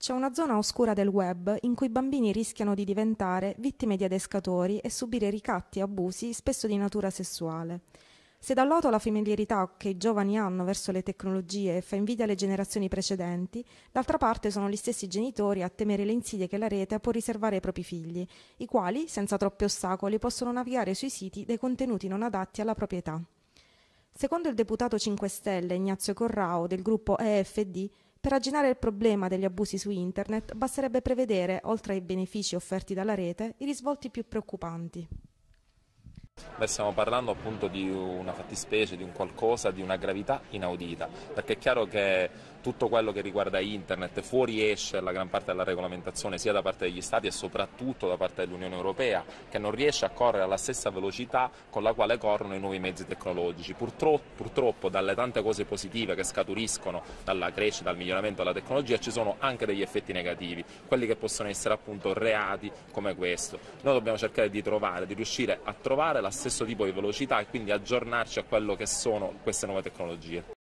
C'è una zona oscura del web in cui i bambini rischiano di diventare vittime di adescatori e subire ricatti e abusi spesso di natura sessuale. Se dal lato la familiarità che i giovani hanno verso le tecnologie fa invidia alle generazioni precedenti, d'altra parte sono gli stessi genitori a temere le insidie che la rete può riservare ai propri figli, i quali, senza troppi ostacoli, possono navigare sui siti dei contenuti non adatti alla proprietà. Secondo il deputato 5 Stelle Ignazio Corrao del gruppo EFD, per arginare il problema degli abusi su internet basterebbe prevedere, oltre ai benefici offerti dalla rete, i risvolti più preoccupanti. Beh, stiamo parlando appunto di una fattispecie, di un qualcosa, di una gravità inaudita, perché è chiaro che tutto quello che riguarda internet fuoriesce la gran parte della regolamentazione sia da parte degli Stati e soprattutto da parte dell'Unione Europea che non riesce a correre alla stessa velocità con la quale corrono i nuovi mezzi tecnologici. Purtroppo, purtroppo dalle tante cose positive che scaturiscono dalla crescita, dal miglioramento della tecnologia ci sono anche degli effetti negativi, quelli che possono essere appunto reati come questo. Noi dobbiamo cercare di trovare, di riuscire a trovare lo stesso tipo di velocità e quindi aggiornarci a quello che sono queste nuove tecnologie.